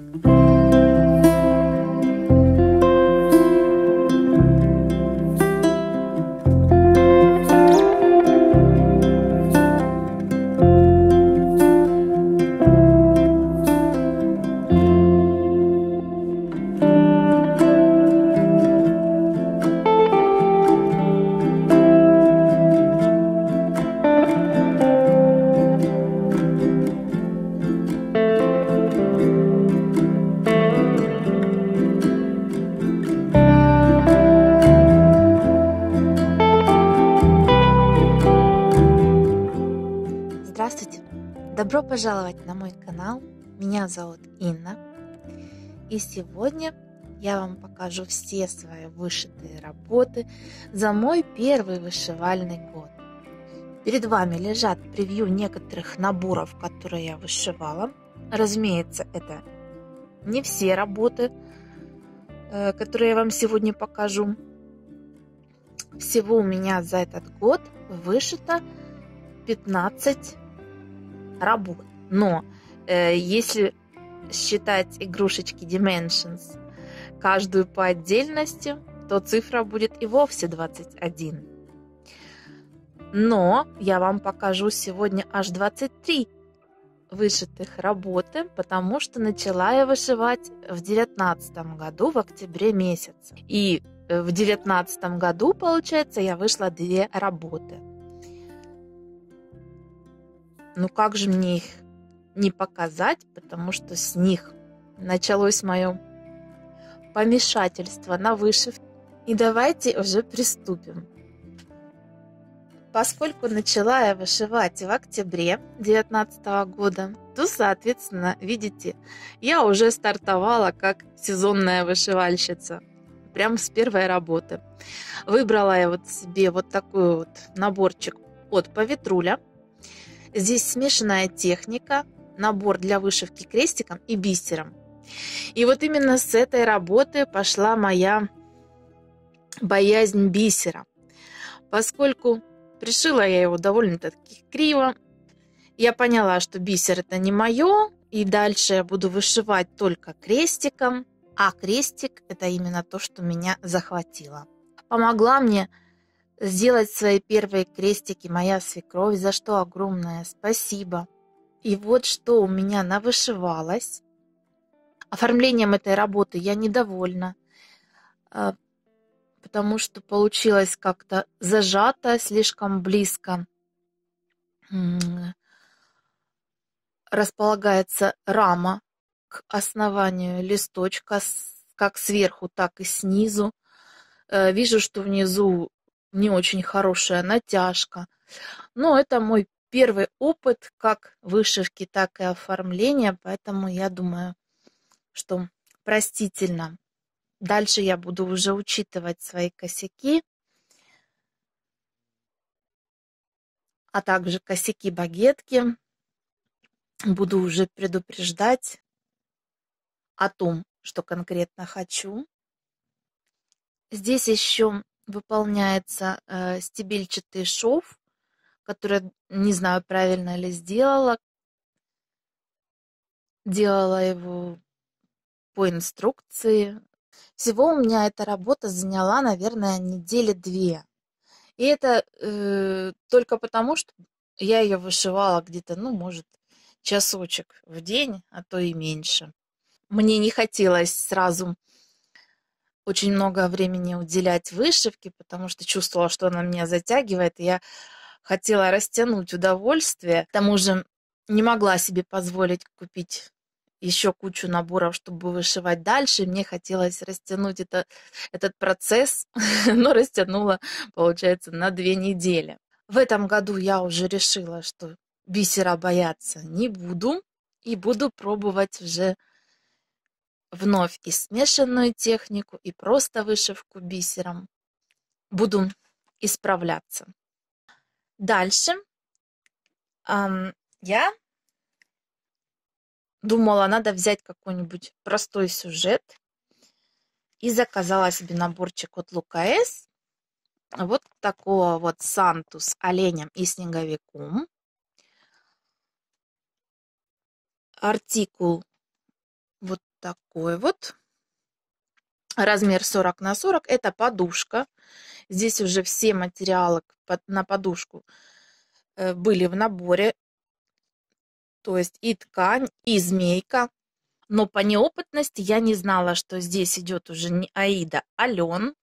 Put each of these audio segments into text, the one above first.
Thank you. пожаловать на мой канал. Меня зовут Инна. И сегодня я вам покажу все свои вышитые работы за мой первый вышивальный год. Перед вами лежат превью некоторых наборов, которые я вышивала. Разумеется, это не все работы, э, которые я вам сегодня покажу. Всего у меня за этот год вышито 15 работ. Но э, если считать игрушечки Dimensions каждую по отдельности, то цифра будет и вовсе 21. Но я вам покажу сегодня аж 23 вышитых работы, потому что начала я вышивать в девятнадцатом году, в октябре месяце. И э, в девятнадцатом году, получается, я вышла две работы. Ну как же мне их не показать, потому что с них началось мое помешательство на вышивке. И давайте уже приступим. Поскольку начала я вышивать в октябре 2019 года, то, соответственно, видите, я уже стартовала как сезонная вышивальщица. Прям с первой работы. Выбрала я вот себе вот такой вот наборчик от поветруля. Здесь смешанная техника, набор для вышивки крестиком и бисером. И вот именно с этой работы пошла моя боязнь бисера. Поскольку пришила я его довольно-таки криво, я поняла, что бисер это не мое, и дальше я буду вышивать только крестиком, а крестик это именно то, что меня захватило. Помогла мне сделать свои первые крестики моя свекровь, за что огромное спасибо – и вот что у меня навышивалось. Оформлением этой работы я недовольна, э, потому что получилось как-то зажато, слишком близко располагается рама к основанию листочка, как сверху, так и снизу. Э, вижу, что внизу не очень хорошая натяжка. Но это мой первый опыт как вышивки, так и оформления, поэтому я думаю, что простительно. Дальше я буду уже учитывать свои косяки, а также косяки багетки. Буду уже предупреждать о том, что конкретно хочу. Здесь еще выполняется э, стебельчатый шов которая, не знаю, правильно ли сделала, делала его по инструкции. Всего у меня эта работа заняла, наверное, недели две. И это э, только потому, что я ее вышивала где-то, ну, может, часочек в день, а то и меньше. Мне не хотелось сразу очень много времени уделять вышивке, потому что чувствовала, что она меня затягивает. И я хотела растянуть удовольствие. К тому же не могла себе позволить купить еще кучу наборов, чтобы вышивать дальше. мне хотелось растянуть это, этот процесс, но растянула, получается, на две недели. В этом году я уже решила, что бисера бояться не буду и буду пробовать уже вновь и смешанную технику, и просто вышивку бисером. Буду исправляться. Дальше эм, я думала, надо взять какой-нибудь простой сюжет и заказала себе наборчик от Лукаэс. Вот такого вот санту с оленем и снеговиком. Артикул вот такой вот. Размер 40 на 40 – это подушка. Здесь уже все материалы на подушку э, были в наборе. То есть и ткань, и змейка. Но по неопытности я не знала, что здесь идет уже не Аида, а Лен.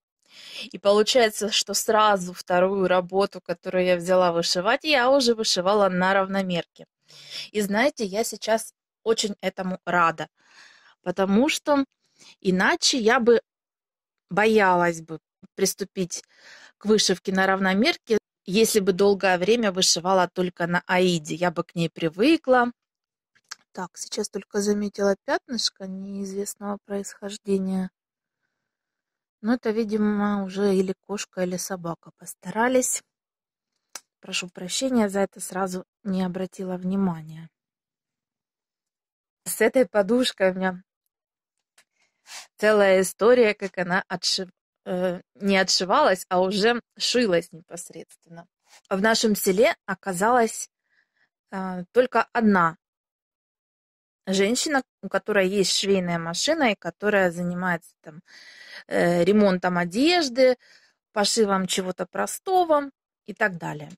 И получается, что сразу вторую работу, которую я взяла вышивать, я уже вышивала на равномерке. И знаете, я сейчас очень этому рада, потому что Иначе я бы боялась бы приступить к вышивке на равномерке, если бы долгое время вышивала только на Аиде. Я бы к ней привыкла. Так, сейчас только заметила пятнышко неизвестного происхождения. Но это, видимо, уже или кошка, или собака постарались. Прошу прощения за это, сразу не обратила внимания. С этой подушкой у меня целая история, как она отшив... э, не отшивалась, а уже шилась непосредственно. В нашем селе оказалась э, только одна женщина, у которой есть швейная машина и которая занимается там, э, ремонтом одежды, пошивом чего-то простого и так далее.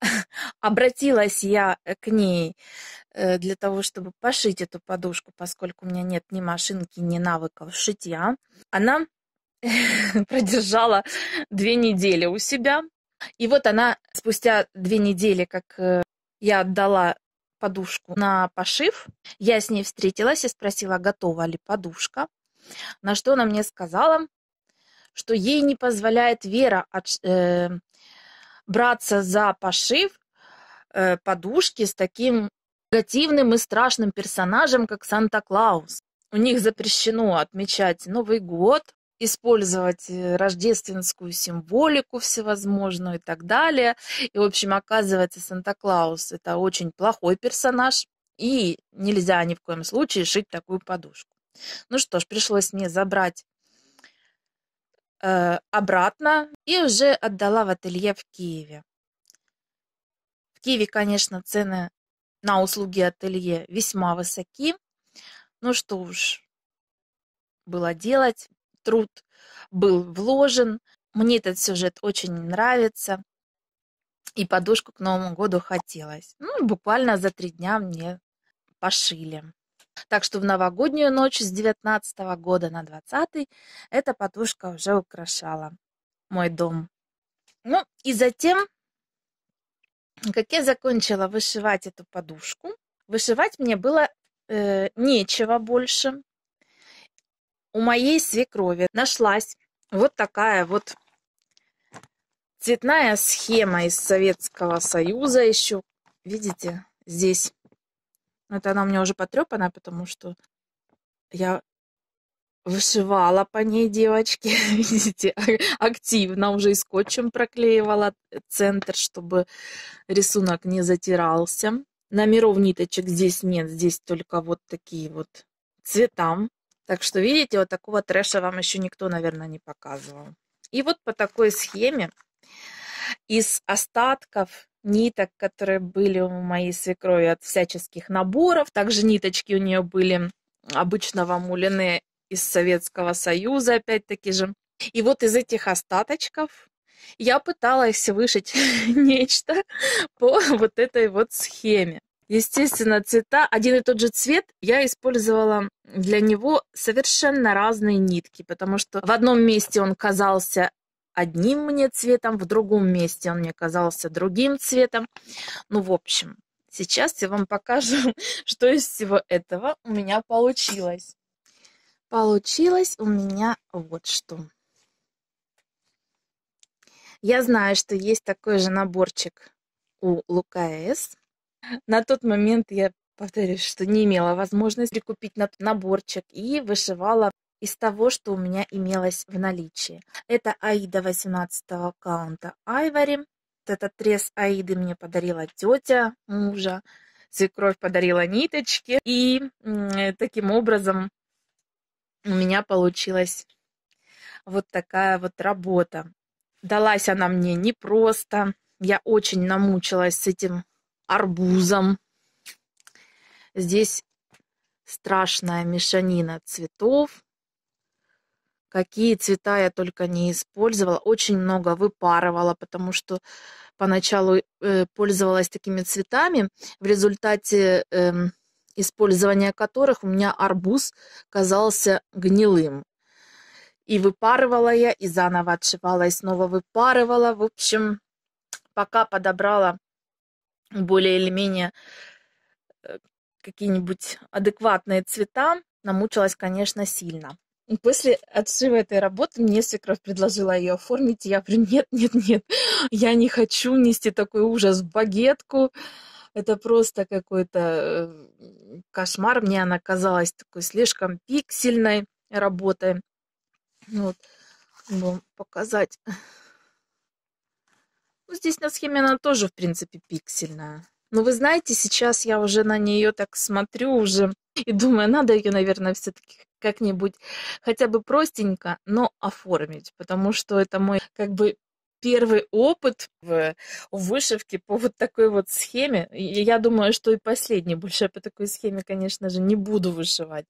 Обратилась я к ней Э, для того, чтобы пошить эту подушку, поскольку у меня нет ни машинки, ни навыков шитья. Она продержала две недели у себя. И вот она спустя две недели, как э, я отдала подушку на пошив, я с ней встретилась и спросила, готова ли подушка. На что она мне сказала, что ей не позволяет Вера от, э, браться за пошив э, подушки с таким негативным и страшным персонажем, как Санта-Клаус. У них запрещено отмечать Новый год, использовать э, рождественскую символику всевозможную и так далее. И, в общем, оказывается, Санта-Клаус – это очень плохой персонаж, и нельзя ни в коем случае шить такую подушку. Ну что ж, пришлось мне забрать э, обратно и уже отдала в ателье в Киеве. В Киеве, конечно, цены на услуги ателье весьма высоки. Ну что уж было делать, труд был вложен. Мне этот сюжет очень нравится. И подушку к Новому году хотелось. Ну, буквально за три дня мне пошили. Так что в новогоднюю ночь с 19 года на 20 эта подушка уже украшала мой дом. Ну и затем как я закончила вышивать эту подушку, вышивать мне было э, нечего больше. У моей свекрови нашлась вот такая вот цветная схема из Советского Союза еще. Видите, здесь. Это она у меня уже потрепана, потому что я вышивала по ней, девочки, видите, а, активно уже и скотчем проклеивала центр, чтобы рисунок не затирался. Номеров ниточек здесь нет, здесь только вот такие вот цветам. Так что, видите, вот такого трэша вам еще никто, наверное, не показывал. И вот по такой схеме из остатков ниток, которые были у моей свекрови от всяческих наборов, также ниточки у нее были обычного мулины из Советского Союза, опять-таки же. И вот из этих остаточков я пыталась вышить нечто по вот этой вот схеме. Естественно, цвета, один и тот же цвет я использовала для него совершенно разные нитки, потому что в одном месте он казался одним мне цветом, в другом месте он мне казался другим цветом. Ну, в общем, сейчас я вам покажу, что из всего этого у меня получилось. Получилось у меня вот что. Я знаю, что есть такой же наборчик у Лука С. На тот момент я повторюсь, что не имела возможности прикупить наборчик и вышивала из того, что у меня имелось в наличии. Это Аида 18 аккаунта Айвари. Этот трес Аиды мне подарила тетя мужа. Свекровь подарила ниточки. И таким образом у меня получилась вот такая вот работа. Далась она мне непросто. Я очень намучилась с этим арбузом. Здесь страшная мешанина цветов. Какие цвета я только не использовала. Очень много выпарывала, потому что поначалу э, пользовалась такими цветами. В результате эм, использования которых у меня арбуз казался гнилым. И выпарывала я, и заново отшивала, и снова выпарывала. В общем, пока подобрала более или менее э, какие-нибудь адекватные цвета, намучилась, конечно, сильно. После отшива этой работы мне свекровь предложила ее оформить. Я говорю, нет, нет, нет, я не хочу нести такой ужас в багетку это просто какой-то э, кошмар. Мне она казалась такой слишком пиксельной работой. Вот. Вам показать. Ну, здесь на схеме она тоже, в принципе, пиксельная. Но вы знаете, сейчас я уже на нее так смотрю уже и думаю, надо ее, наверное, все-таки как-нибудь хотя бы простенько, но оформить, потому что это мой как бы первый опыт в вышивке по вот такой вот схеме. Я думаю, что и последний. Больше по такой схеме, конечно же, не буду вышивать.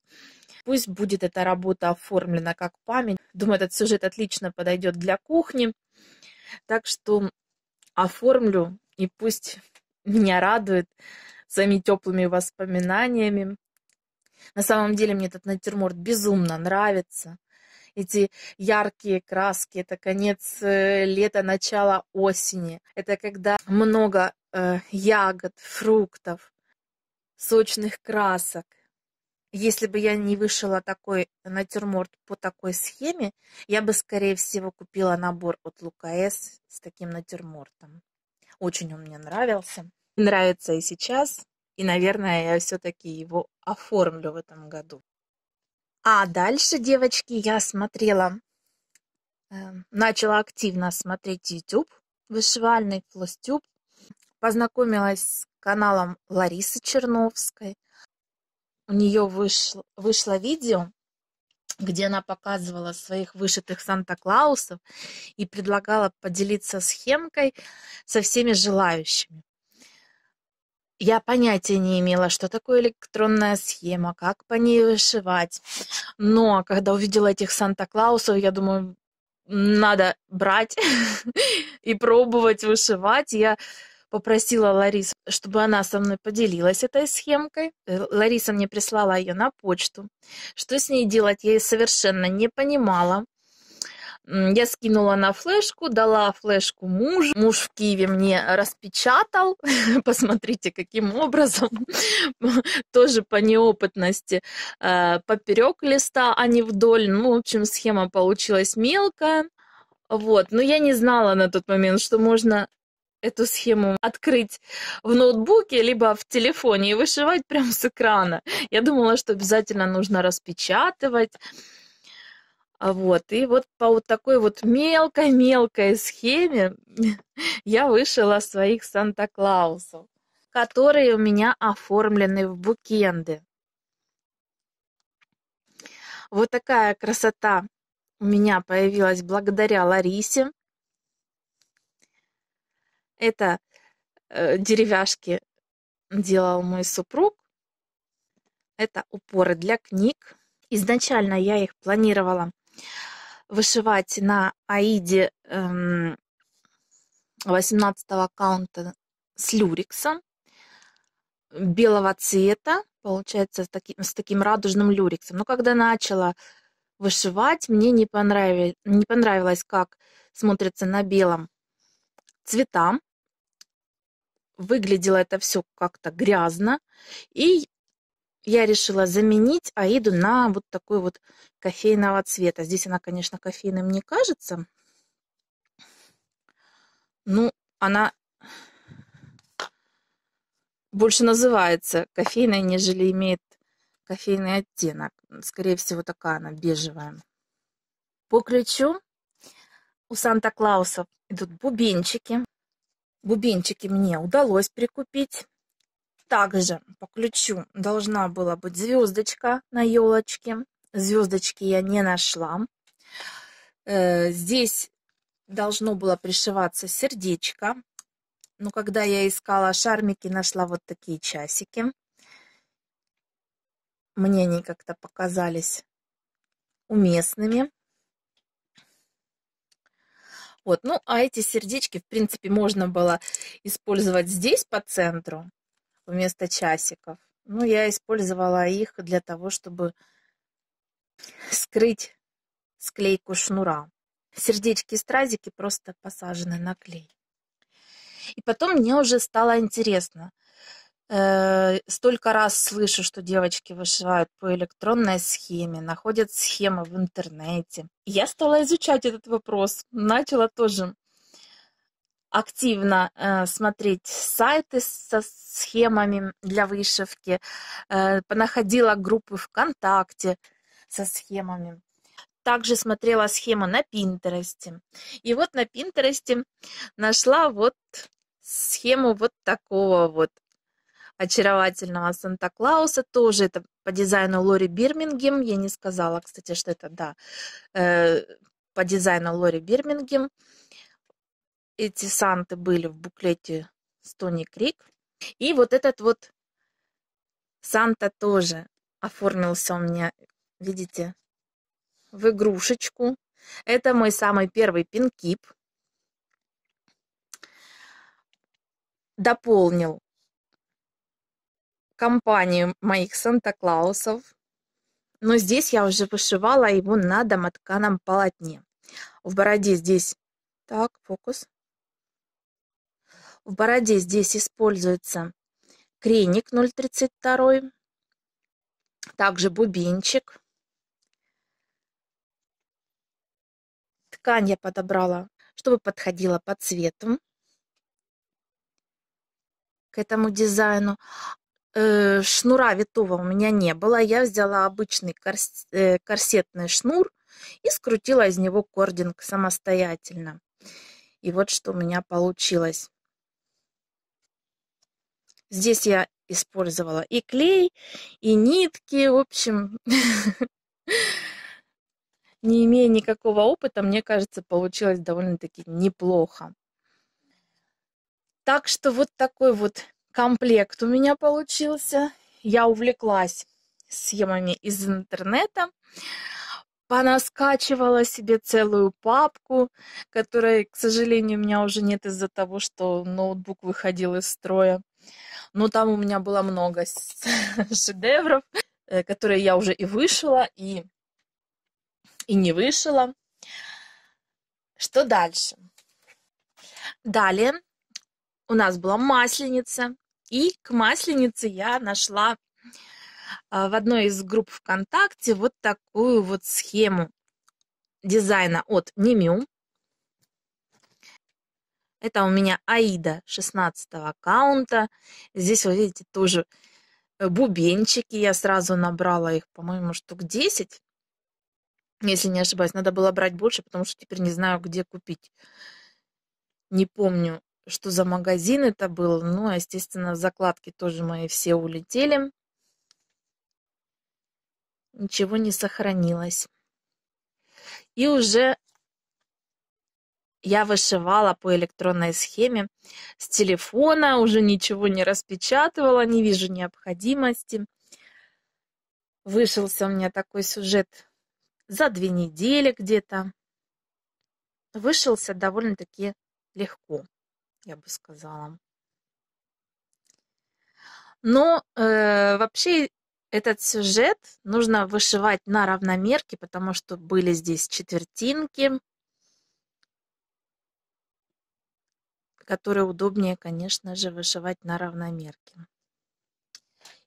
Пусть будет эта работа оформлена как память. Думаю, этот сюжет отлично подойдет для кухни. Так что оформлю и пусть меня радует своими теплыми воспоминаниями. На самом деле мне этот натюрморт безумно нравится эти яркие краски. Это конец э, лета, начало осени. Это когда много э, ягод, фруктов, сочных красок. Если бы я не вышила такой натюрморт по такой схеме, я бы, скорее всего, купила набор от Лукаэс с таким натюрмортом. Очень он мне нравился. Нравится и сейчас. И, наверное, я все-таки его оформлю в этом году. А дальше, девочки, я смотрела, э, начала активно смотреть YouTube, вышивальный флостюб, познакомилась с каналом Ларисы Черновской. У нее вышло, вышло видео, где она показывала своих вышитых Санта-Клаусов и предлагала поделиться схемкой со всеми желающими. Я понятия не имела, что такое электронная схема, как по ней вышивать. Но когда увидела этих Санта-Клаусов, я думаю, надо брать и пробовать вышивать. Я попросила Ларису, чтобы она со мной поделилась этой схемкой. Э, Лариса мне прислала ее на почту. Что с ней делать, я совершенно не понимала. Я скинула на флешку, дала флешку мужу. Муж в Киеве мне распечатал. Посмотрите, каким образом. Тоже по неопытности. Э, Поперек листа, а не вдоль. Ну, в общем, схема получилась мелкая. Вот. Но я не знала на тот момент, что можно эту схему открыть в ноутбуке, либо в телефоне и вышивать прямо с экрана. Я думала, что обязательно нужно распечатывать. А вот. И вот по вот такой вот мелко-мелкой схеме я вышила своих Санта-Клаусов, которые у меня оформлены в букенды. Вот такая красота у меня появилась благодаря Ларисе. Это э, деревяшки делал мой супруг. Это упоры для книг. Изначально я их планировала вышивать на Аиде 18 эм, аккаунта с люриксом белого цвета, получается, с таким, с таким радужным люриксом. Но когда начала вышивать, мне не, понравилось, не понравилось, как смотрится на белом цветам. Выглядело это все как-то грязно. И я решила заменить Аиду на вот такой вот кофейного цвета. Здесь она, конечно, кофейным не кажется. Ну, она больше называется кофейной, нежели имеет кофейный оттенок. Скорее всего, такая она бежевая. По ключу у Санта-Клауса идут бубенчики. Бубенчики мне удалось прикупить. Также по ключу должна была быть звездочка на елочке. Звездочки я не нашла. Э, здесь должно было пришиваться сердечко. Но когда я искала шармики, нашла вот такие часики. Мне они как-то показались уместными. Вот, ну а эти сердечки, в принципе, можно было использовать здесь по центру вместо часиков. Ну, я использовала их для того, чтобы скрыть склейку шнура. Сердечки и стразики просто посажены на клей. И потом мне уже стало интересно. Э столько раз слышу, что девочки вышивают по электронной схеме, находят схемы в интернете. я стала изучать этот вопрос. Начала тоже активно э, смотреть сайты со схемами для вышивки, э, находила группы ВКонтакте со схемами. Также смотрела схемы на Пинтересте. И вот на Пинтересте нашла вот схему вот такого вот очаровательного Санта-Клауса. Тоже это по дизайну Лори Бирмингем. Я не сказала, кстати, что это, да, э, по дизайну Лори Бирмингем. Э, эти санты были в буклете "Стони Крик. И вот этот вот Санта тоже оформился у меня, видите, в игрушечку. Это мой самый первый пинкип. Дополнил компанию моих Санта-Клаусов. Но здесь я уже вышивала его на домотканом полотне. В бороде здесь... Так, фокус в бороде здесь используется креник 0,32, также бубенчик. Ткань я подобрала, чтобы подходила по цвету к этому дизайну. Э, шнура витого у меня не было. Я взяла обычный э, корсетный шнур и скрутила из него кординг самостоятельно. И вот что у меня получилось. Здесь я использовала и клей, и нитки, в общем, не имея никакого опыта, мне кажется, получилось довольно-таки неплохо. Так что вот такой вот комплект у меня получился. Я увлеклась схемами из интернета, понаскачивала себе целую папку, которая, к сожалению, у меня уже нет из-за того, что ноутбук выходил из строя. Но там у меня было много шедевров, э, которые я уже и вышила, и, и не вышила. Что дальше? Далее у нас была масленица. И к масленице я нашла а, в одной из групп ВКонтакте вот такую вот схему дизайна от Немю. Это у меня Аида 16 аккаунта. Здесь вы видите тоже э, бубенчики. Я сразу набрала их, по-моему, штук 10. Если не ошибаюсь, надо было брать больше, потому что теперь не знаю, где купить. Не помню, что за магазин это был. Ну, а, естественно, закладки тоже мои все улетели. Ничего не сохранилось. И уже я вышивала по электронной схеме с телефона, уже ничего не распечатывала, не вижу необходимости. Вышился у меня такой сюжет за две недели где-то. Вышился довольно-таки легко, я бы сказала. Но э, вообще этот сюжет нужно вышивать на равномерке, потому что были здесь четвертинки, которые удобнее, конечно же, вышивать на равномерке.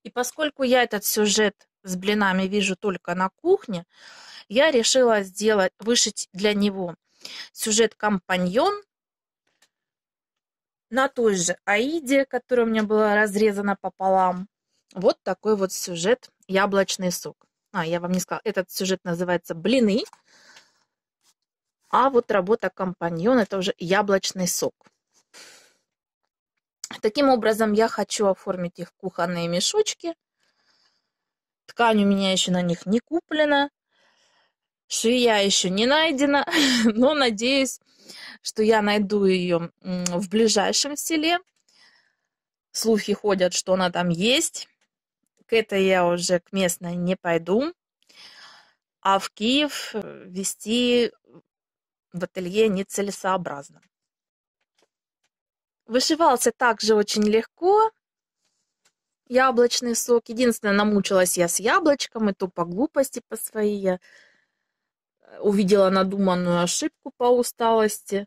И поскольку я этот сюжет с блинами вижу только на кухне, я решила сделать, вышить для него сюжет компаньон на той же аиде, которая у меня была разрезана пополам. Вот такой вот сюжет яблочный сок. А, я вам не сказала, этот сюжет называется блины, а вот работа компаньон это уже яблочный сок. Таким образом, я хочу оформить их в кухонные мешочки. Ткань у меня еще на них не куплена. Швея еще не найдена, но надеюсь, что я найду ее в ближайшем селе. Слухи ходят, что она там есть. К этой я уже к местной не пойду. А в Киев э, вести в ателье нецелесообразно. Вышивался также очень легко. Яблочный сок. Единственное, намучилась я с яблочком, и то по глупости по своей я э, увидела надуманную ошибку по усталости.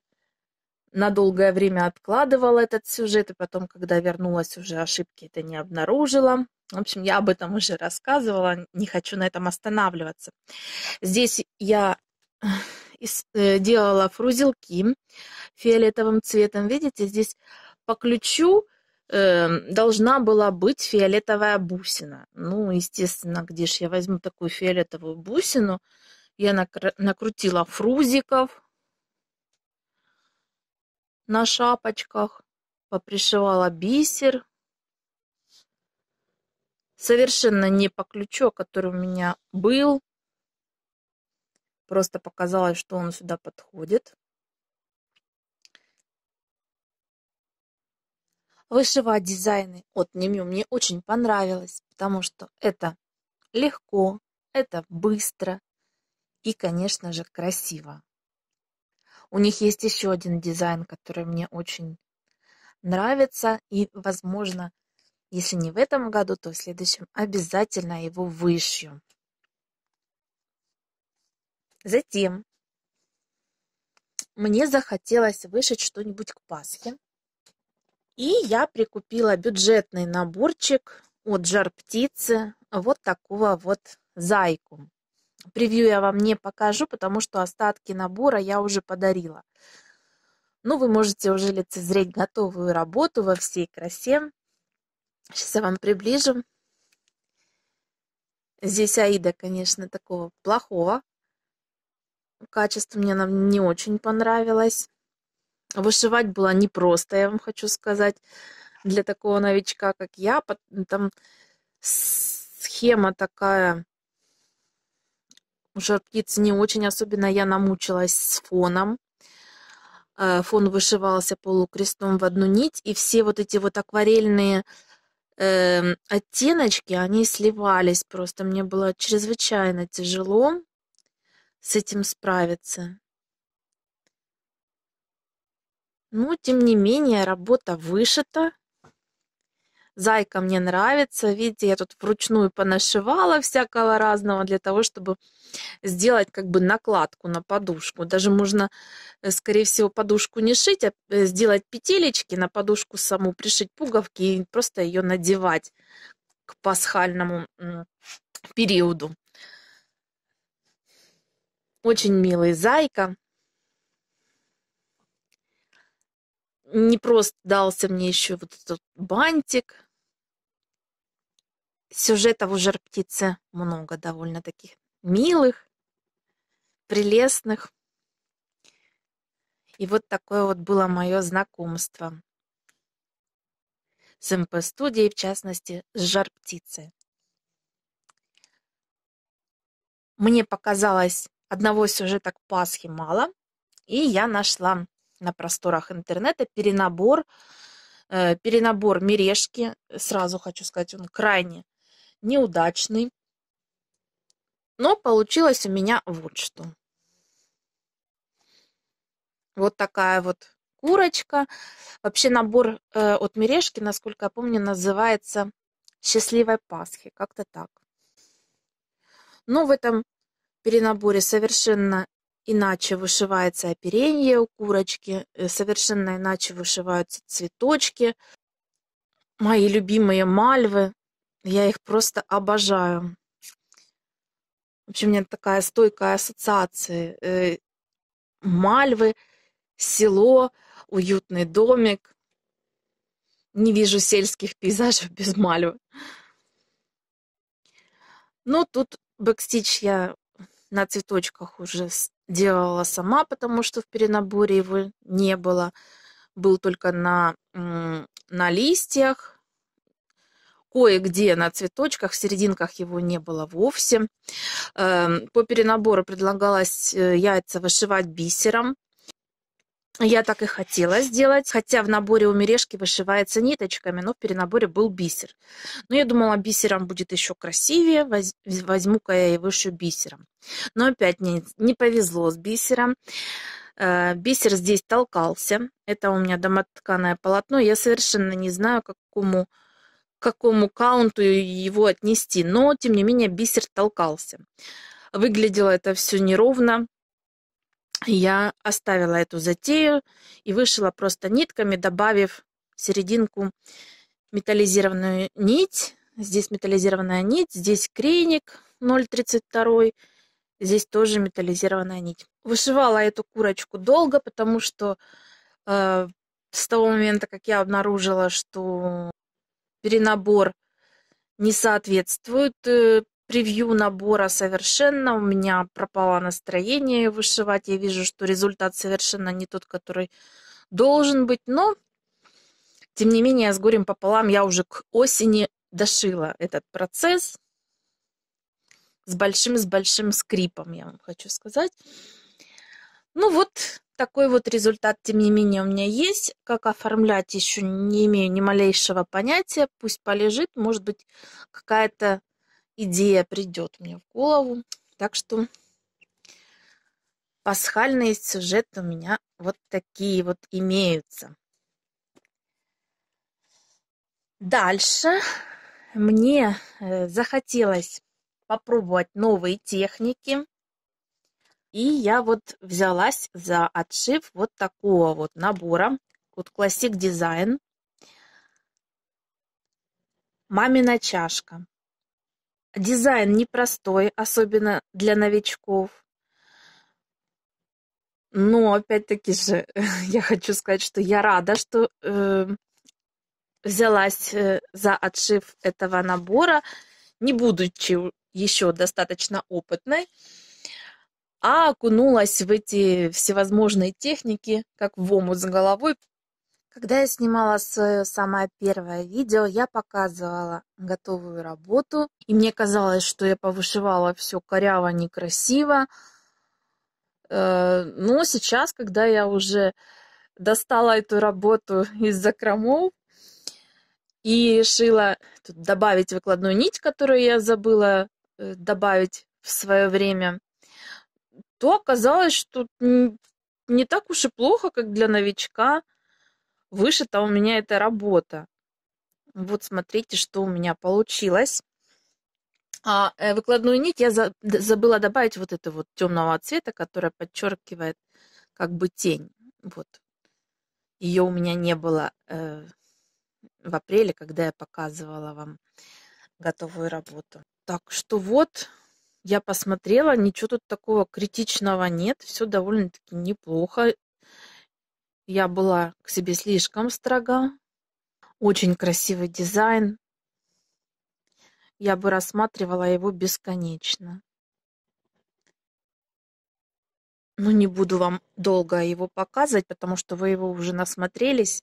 На долгое время откладывала этот сюжет, и потом, когда вернулась, уже ошибки это не обнаружила. В общем, я об этом уже рассказывала, не хочу на этом останавливаться. Здесь я Э, делала фрузелки фиолетовым цветом. Видите, здесь по ключу э, должна была быть фиолетовая бусина. Ну, естественно, где же я возьму такую фиолетовую бусину? Я накр накрутила фрузиков на шапочках, попришивала бисер. Совершенно не по ключу, а который у меня был. Просто показалось, что он сюда подходит. Вышивать дизайны от Немю мне очень понравилось, потому что это легко, это быстро и, конечно же, красиво. У них есть еще один дизайн, который мне очень нравится. И, возможно, если не в этом году, то в следующем обязательно его вышью. Затем мне захотелось вышить что-нибудь к Пасхе. И я прикупила бюджетный наборчик от жар птицы, вот такого вот зайку. Превью я вам не покажу, потому что остатки набора я уже подарила. Ну, вы можете уже лицезреть готовую работу во всей красе. Сейчас я вам приближу. Здесь Аида, конечно, такого плохого качество мне нам не очень понравилось Вышивать было непросто, я вам хочу сказать, для такого новичка, как я. Ну, там схема такая, уже птицы не очень, особенно я намучилась с фоном. Э, фон вышивался полукрестом в одну нить, и все вот эти вот акварельные э, оттеночки, они сливались просто. Мне было чрезвычайно тяжело с этим справиться. Но, ну, тем не менее, работа вышита. Зайка мне нравится. Видите, я тут вручную понашивала всякого разного для того, чтобы сделать как бы накладку на подушку. Даже можно, э, скорее всего, подушку не шить, а э, сделать петелечки, на подушку саму пришить пуговки и просто ее надевать к пасхальному периоду очень милый зайка. Не просто дался мне еще вот этот бантик. Сюжетов у жар птицы много довольно таких милых, прелестных. И вот такое вот было мое знакомство с МП-студией, в частности, с жар птицей. Мне показалось Одного сюжета к Пасхе мало, и я нашла на просторах интернета перенабор, э, перенабор мережки. Сразу хочу сказать, он крайне неудачный. Но получилось у меня вот что. Вот такая вот курочка. Вообще набор э, от Мережки, насколько я помню, называется «Счастливой Пасхи». Как-то так. Но ну, в этом при наборе совершенно иначе вышивается оперение у курочки, э, совершенно иначе вышиваются цветочки, мои любимые мальвы. Я их просто обожаю. В общем, у меня такая стойкая ассоциация. Э, мальвы, село, уютный домик. Не вижу сельских пейзажей без мальвы. Но ну, тут бэкстич я на цветочках уже делала сама, потому что в перенаборе его не было. Был только на, на листьях, кое-где на цветочках, в серединках его не было вовсе. Эм, по перенабору предлагалось э, яйца вышивать бисером. Я так и хотела сделать, хотя в наборе у мережки вышивается ниточками, но в перенаборе был бисер. Но я думала, бисером будет еще красивее, возьму-ка я и вышью бисером. Но опять не не повезло с бисером. Э, бисер здесь толкался. Это у меня домотканное полотно. Я совершенно не знаю, к какому, к какому каунту его отнести, но тем не менее бисер толкался. Выглядело это все неровно, я оставила эту затею и вышила просто нитками, добавив в серединку металлизированную нить. Здесь металлизированная нить, здесь крейник 0,32, здесь тоже металлизированная нить. Вышивала эту курочку долго, потому что э, с того момента, как я обнаружила, что перенабор не соответствует э, превью набора совершенно. У меня пропало настроение вышивать. Я вижу, что результат совершенно не тот, который должен быть. Но, тем не менее, с горем пополам я уже к осени дошила этот процесс. С большим, с большим скрипом, я вам хочу сказать. Ну вот, такой вот результат, тем не менее, у меня есть. Как оформлять, еще не имею ни малейшего понятия. Пусть полежит, может быть, какая-то идея придет мне в голову. Так что пасхальные сюжеты у меня вот такие вот имеются. Дальше мне э, захотелось попробовать новые техники. И я вот взялась за отшив вот такого вот набора. Вот классик дизайн. Мамина чашка. Дизайн непростой, особенно для новичков. Но опять-таки же, я хочу сказать, что я рада, что эм, э, взялась за отшив этого набора, не будучи еще достаточно опытной, а окунулась в эти всевозможные техники, как в омут с головой, когда я снимала свое самое первое видео, я показывала готовую работу, и мне казалось, что я повышивала все коряво, некрасиво. Э, но сейчас, когда я уже достала эту работу из закромов и решила добавить выкладную нить, которую я забыла э, добавить в свое время, то оказалось, что не так уж и плохо, как для новичка – Выше-то у меня это работа. Вот смотрите, что у меня получилось. А э, выкладную нить я забыла добавить вот это вот темного цвета, которая подчеркивает как бы тень. Вот. Ее у меня не было э, в апреле, когда я показывала вам готовую работу. Так что вот, я посмотрела, ничего тут такого критичного нет, все довольно-таки неплохо. Я была к себе слишком строга. Очень красивый дизайн. Я бы рассматривала его бесконечно. Но не буду вам долго его показывать, потому что вы его уже насмотрелись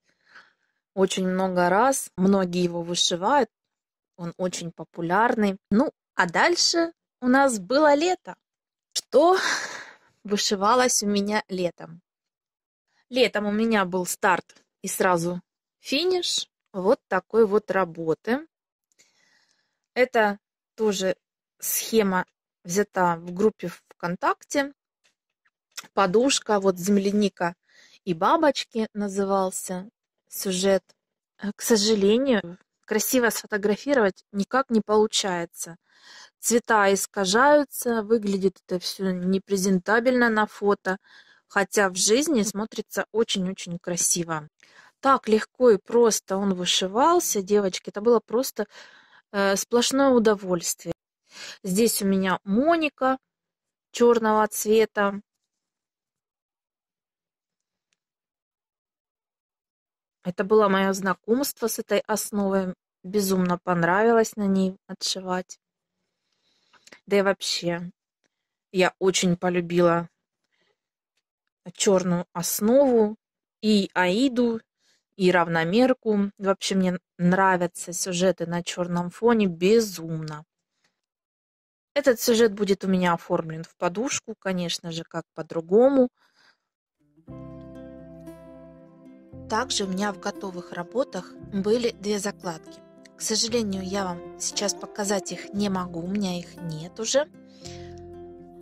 очень много раз. Многие его вышивают. Он очень популярный. Ну, а дальше у нас было лето. Что вышивалось у меня летом? Летом у меня был старт и сразу финиш вот такой вот работы. Это тоже схема взята в группе ВКонтакте. Подушка, вот земляника и бабочки назывался сюжет. Э, к сожалению, красиво сфотографировать никак не получается. Цвета искажаются, выглядит это все непрезентабельно на фото хотя в жизни смотрится очень-очень красиво. Так легко и просто он вышивался, девочки, это было просто э, сплошное удовольствие. Здесь у меня Моника черного цвета. Это было мое знакомство с этой основой. Безумно понравилось на ней отшивать. Да и вообще, я очень полюбила черную основу, и Аиду, и равномерку. Вообще мне нравятся сюжеты на черном фоне безумно. Этот сюжет будет у меня оформлен в подушку, конечно же, как по-другому. Также у меня в готовых работах были две закладки. К сожалению, я вам сейчас показать их не могу, у меня их нет уже.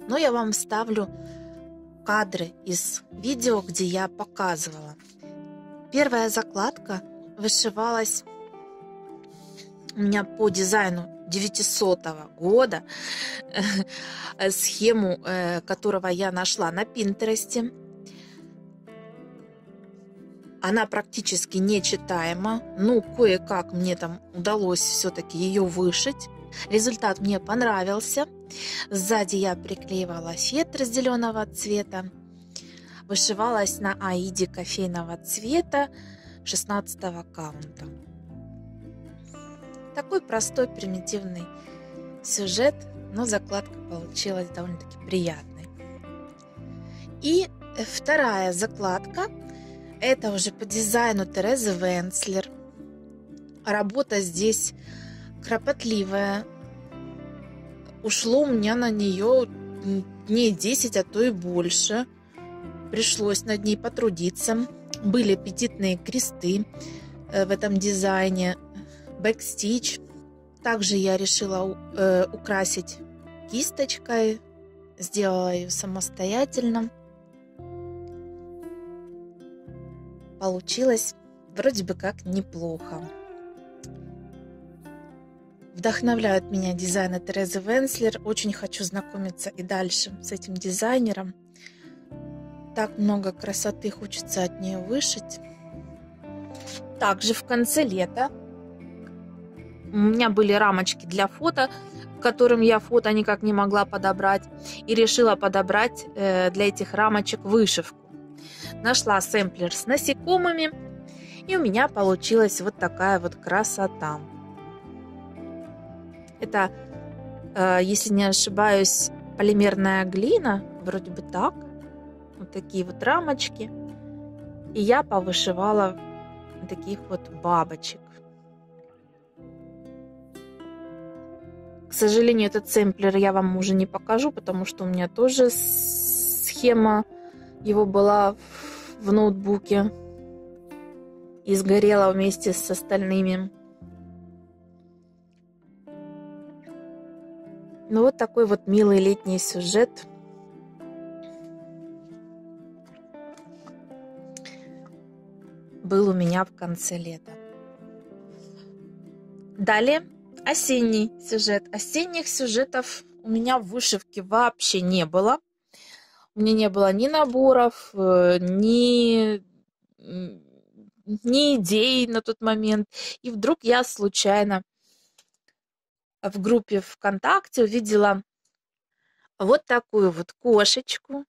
Но я вам вставлю кадры из видео, где я показывала. Первая закладка вышивалась у меня по дизайну 900 года, э, схему э, которого я нашла на Пинтересте. Она практически нечитаема, но ну, кое-как мне там удалось все-таки ее вышить. Результат мне понравился. Сзади я приклеивала фетр зеленого цвета. Вышивалась на аиде кофейного цвета 16 каунта. Такой простой, примитивный сюжет, но закладка получилась довольно-таки приятной. И вторая закладка – это уже по дизайну Терезы Венслер. Работа здесь кропотливая. Ушло у меня на нее дней 10, а то и больше. Пришлось над ней потрудиться. Были аппетитные кресты э, в этом дизайне, бэкстич. Также я решила э, украсить кисточкой, сделала ее самостоятельно. Получилось вроде бы как неплохо. Вдохновляет меня дизайны Терезы Венслер. Очень хочу знакомиться и дальше с этим дизайнером. Так много красоты хочется от нее вышить. Также в конце лета у меня были рамочки для фото, которым я фото никак не могла подобрать. И решила подобрать э, для этих рамочек вышивку. Нашла сэмплер с насекомыми. И у меня получилась вот такая вот красота. Это, э, если не ошибаюсь, полимерная глина, вроде бы так. Вот такие вот рамочки. И я повышивала таких вот бабочек. К сожалению, этот сэмплер я вам уже не покажу, потому что у меня тоже схема его была в ноутбуке и сгорела вместе с остальными Ну вот такой вот милый летний сюжет. был у меня в конце лета. Далее осенний сюжет. Осенних сюжетов у меня в вышивке вообще не было. У меня не было ни наборов, э, ни, ни идей на тот момент. И вдруг я случайно в группе ВКонтакте увидела вот такую вот кошечку.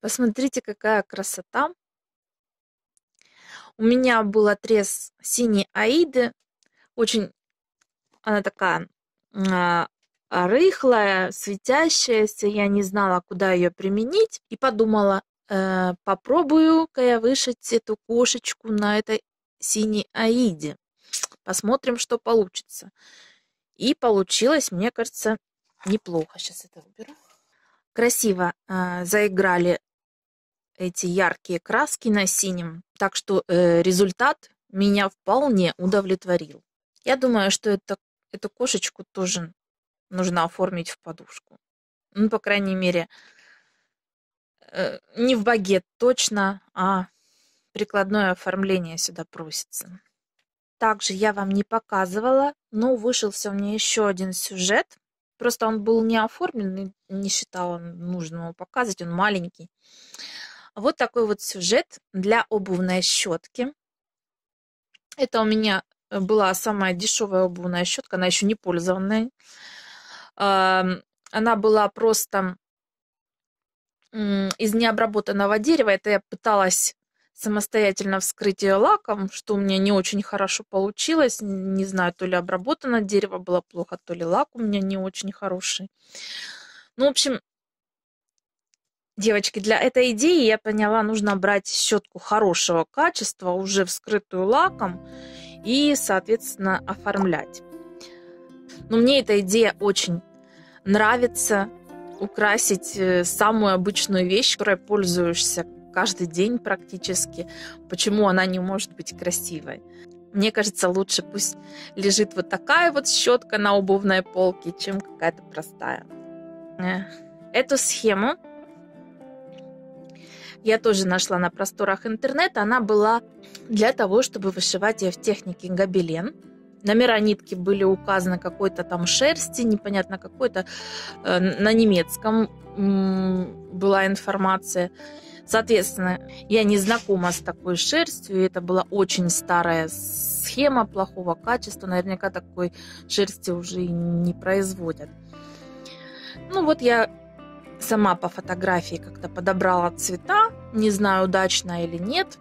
Посмотрите, какая красота. У меня был отрез синей аиды. Очень она такая а, рыхлая, светящаяся. Я не знала, куда ее применить. И подумала, Э, попробую-ка я вышить эту кошечку на этой синей аиде. Посмотрим, что получится. И получилось, мне кажется, неплохо. Сейчас это уберу. Красиво э, заиграли эти яркие краски на синем. Так что э, результат меня вполне удовлетворил. Я думаю, что это, эту кошечку тоже нужно оформить в подушку. Ну, по крайней мере, Э, не в багет точно, а прикладное оформление сюда просится. Также я вам не показывала, но вышелся у меня еще один сюжет. Просто он был не оформлен, не считала нужным его показывать, он маленький. Вот такой вот сюжет для обувной щетки. Это у меня была самая дешевая обувная щетка, она еще не пользованная. Она была просто из необработанного дерева. Это я пыталась самостоятельно вскрыть ее лаком, что у меня не очень хорошо получилось. Не знаю, то ли обработано дерево было плохо, то ли лак у меня не очень хороший. Ну, в общем, девочки, для этой идеи, я поняла, нужно брать щетку хорошего качества, уже вскрытую лаком, и, соответственно, оформлять. Но мне эта идея очень нравится украсить э, самую обычную вещь, которой пользуешься каждый день практически, почему она не может быть красивой. Мне кажется, лучше пусть лежит вот такая вот щетка на обувной полке, чем какая-то простая. Э, эту схему я тоже нашла на просторах интернета. Она была для того, чтобы вышивать ее в технике гобелен – номера нитки были указаны какой-то там шерсти, непонятно какой-то, э, на немецком была информация. Соответственно, я не знакома с такой шерстью, это была очень старая схема плохого качества, наверняка такой шерсти уже и не производят. Ну вот я сама по фотографии как-то подобрала цвета, не знаю, удачно или нет,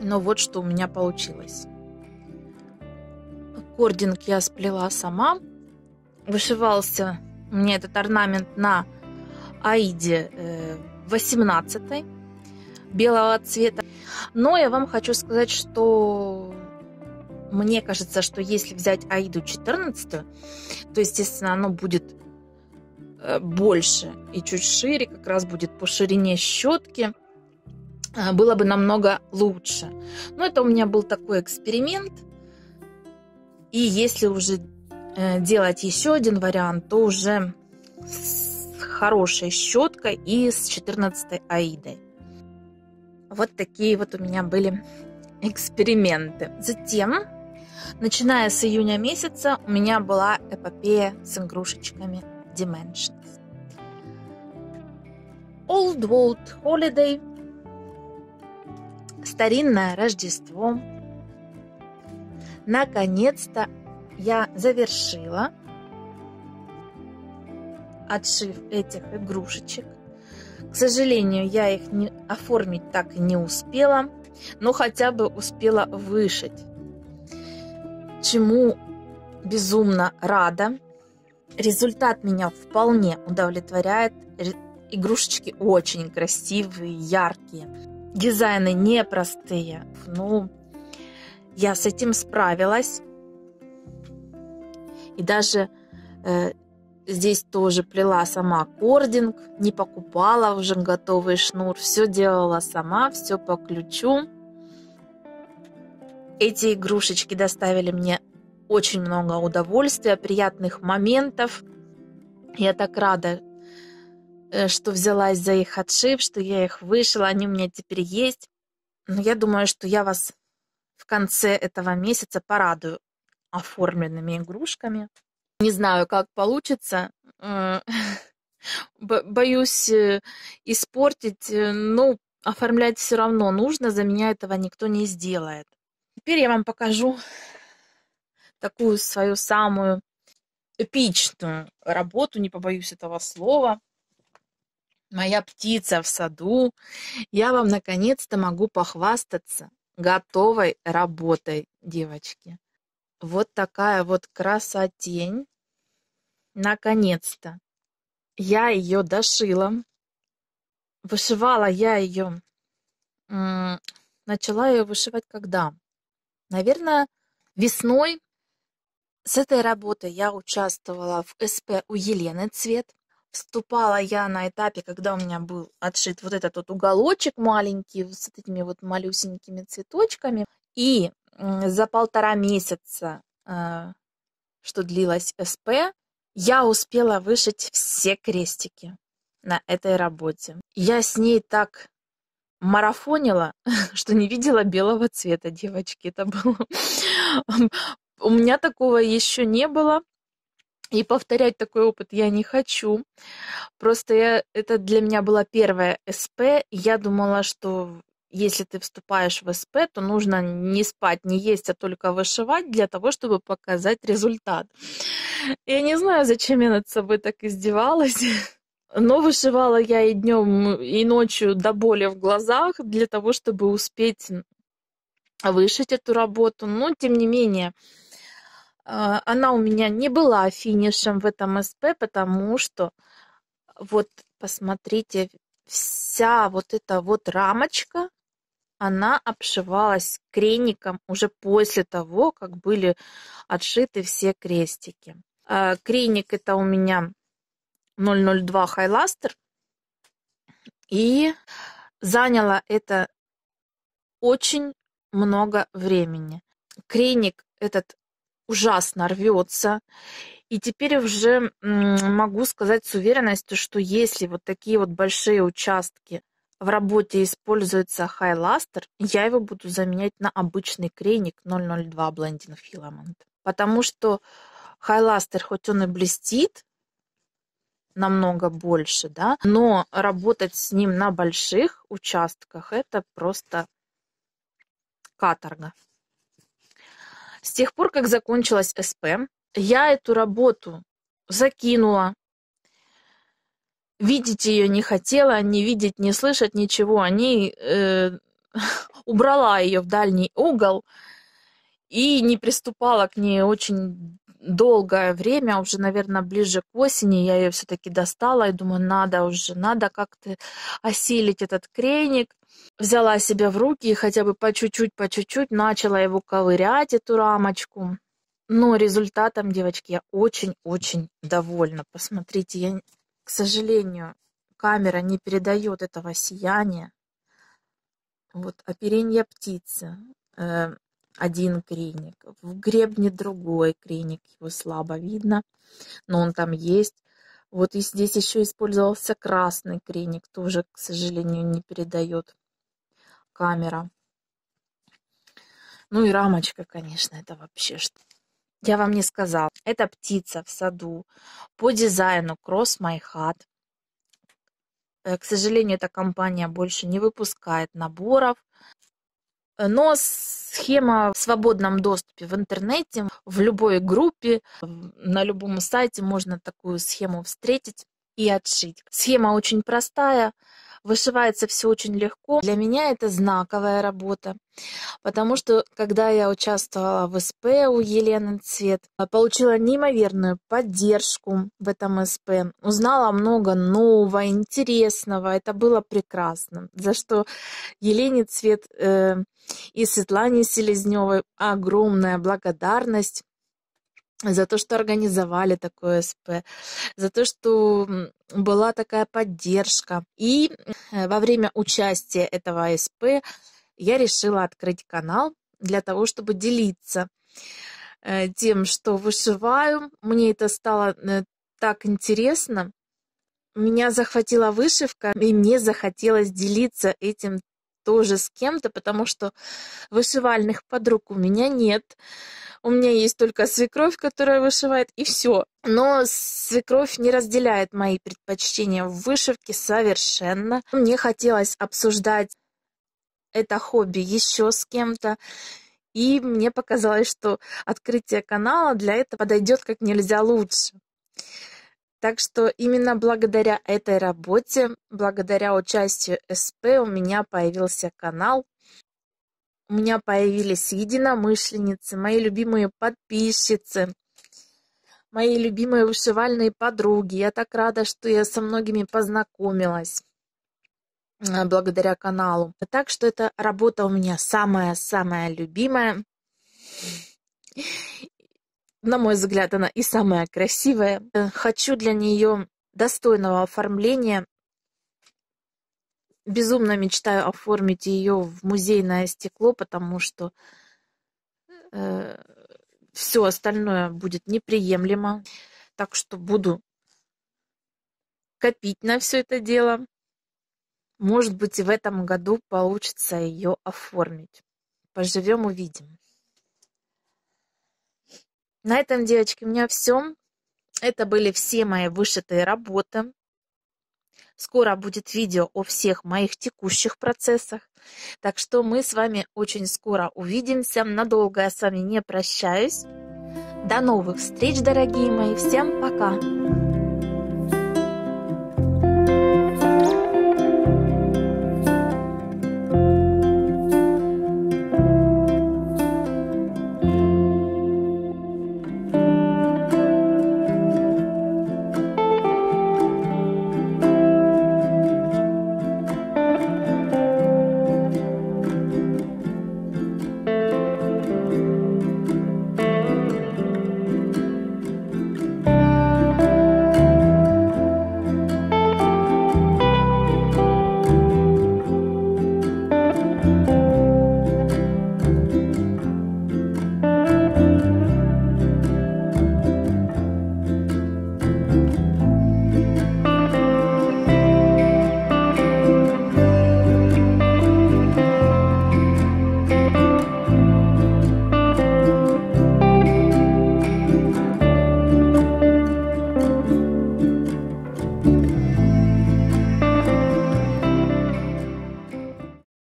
но вот что у меня получилось. Кординг я сплела сама. Вышивался мне этот орнамент на Аиде 18 э, белого цвета. Но я вам хочу сказать, что мне кажется, что если взять Аиду 14, то, естественно, оно будет э, больше и чуть шире, как раз будет по ширине щетки, э, было бы намного лучше. Но это у меня был такой эксперимент – и если уже э, делать еще один вариант, то уже с хорошей щеткой и с 14 аидой. Вот такие вот у меня были эксперименты. Затем, начиная с июня месяца, у меня была эпопея с игрушечками Dimensions. Old World Holiday, Старинное Рождество – Наконец-то я завершила отшив этих игрушечек. К сожалению, я их не, оформить так и не успела, но хотя бы успела вышить, чему безумно рада. Результат меня вполне удовлетворяет. Игрушечки очень красивые, яркие. Дизайны непростые. Ну, я с этим справилась. И даже э, здесь тоже плела сама кординг, не покупала уже готовый шнур, все делала сама, все по ключу. Эти игрушечки доставили мне очень много удовольствия, приятных моментов. Я так рада, э, что взялась за их отшив, что я их вышила, они у меня теперь есть. Но я думаю, что я вас в конце этого месяца порадую оформленными игрушками. Не знаю, как получится. Боюсь э, испортить, э, но ну, оформлять все равно нужно, за меня этого никто не сделает. Теперь я вам покажу такую свою самую эпичную работу, не побоюсь этого слова. Моя птица в саду. Я вам наконец-то могу похвастаться готовой работой, девочки. Вот такая вот красотень. Наконец-то. Я ее дошила. Вышивала я ее. Начала ее вышивать когда? Наверное, весной. С этой работой я участвовала в СП у Елены Цвет вступала я на этапе, когда у меня был отшит вот этот вот уголочек маленький с этими вот малюсенькими цветочками. И за полтора месяца, э, что длилось СП, я успела вышить все крестики на этой работе. Я с ней так марафонила, что не видела белого цвета, девочки. Это было... У меня такого еще не было. И повторять такой опыт я не хочу. Просто я, это для меня была первая СП. Я думала, что если ты вступаешь в СП, то нужно не спать, не есть, а только вышивать для того, чтобы показать результат. Я не знаю, зачем я над собой так издевалась. Но вышивала я и днем, и ночью до боли в глазах для того, чтобы успеть вышить эту работу. Но, тем не менее, а, она у меня не была финишем в этом СП, потому что вот посмотрите, вся вот эта вот рамочка, она обшивалась креником уже после того, как были отшиты все крестики. А, креник это у меня 002 Хайластер. И заняло это очень много времени. Креник этот ужасно рвется. И теперь уже могу сказать с уверенностью, что если вот такие вот большие участки в работе используется хайластер, я его буду заменять на обычный крейник 002 Blending Filament. Потому что хайластер, хоть он и блестит, намного больше, да, но работать с ним на больших участках это просто каторга. С тех пор, как закончилась СП, я эту работу закинула. Видеть ее не хотела, не видеть, не слышать ничего. Они э, убрала ее в дальний угол и не приступала к ней очень долгое время, уже, наверное, ближе к осени, я ее все-таки достала и думаю, надо уже, надо как-то осилить этот крейник. Взяла себя в руки и хотя бы по чуть-чуть, по чуть-чуть начала его ковырять, эту рамочку. Но результатом, девочки, я очень-очень довольна. Посмотрите, я, к сожалению, камера не передает этого сияния. Вот оперение птицы, э, один криник, в гребне другой криник, его слабо видно, но он там есть. Вот и здесь еще использовался красный криник, тоже, к сожалению, не передает камера. Ну и рамочка, конечно, это вообще что. Я вам не сказала. Это птица в саду по дизайну Cross My Hat. Э, к сожалению, эта компания больше не выпускает наборов. Но схема в свободном доступе в интернете, в любой группе, на любом сайте можно такую схему встретить и отшить. Схема очень простая, Вышивается все очень легко. Для меня это знаковая работа, потому что когда я участвовала в СП у Елены Цвет, э, получила неимоверную поддержку в этом СП, узнала много нового, интересного. Это было прекрасно, за что Елене Цвет э, и Светлане Селезневой огромная благодарность за то, что организовали такое СП, за то, что была такая поддержка. И э, во время участия этого СП я решила открыть канал для того, чтобы делиться э, тем, что вышиваю. Мне это стало э, так интересно. Меня захватила вышивка, и мне захотелось делиться этим тоже с кем-то, потому что вышивальных подруг у меня нет. У меня есть только свекровь, которая вышивает, и все. Но свекровь не разделяет мои предпочтения в вышивке совершенно. Мне хотелось обсуждать это хобби еще с кем-то. И мне показалось, что открытие канала для этого подойдет как нельзя лучше. Так что именно благодаря этой работе, благодаря участию СП у меня появился канал, у меня появились единомышленницы, мои любимые подписчицы, мои любимые вышивальные подруги. Я так рада, что я со многими познакомилась а, благодаря каналу. Так что эта работа у меня самая-самая любимая на мой взгляд, она и самая красивая. Э, хочу для нее достойного оформления. Безумно мечтаю оформить ее в музейное стекло, потому что э, все остальное будет неприемлемо. Так что буду копить на все это дело. Может быть, и в этом году получится ее оформить. Поживем, увидим. На этом, девочки, у меня все. Это были все мои вышитые работы. Скоро будет видео о всех моих текущих процессах. Так что мы с вами очень скоро увидимся. Надолго я с вами не прощаюсь. До новых встреч, дорогие мои. Всем пока!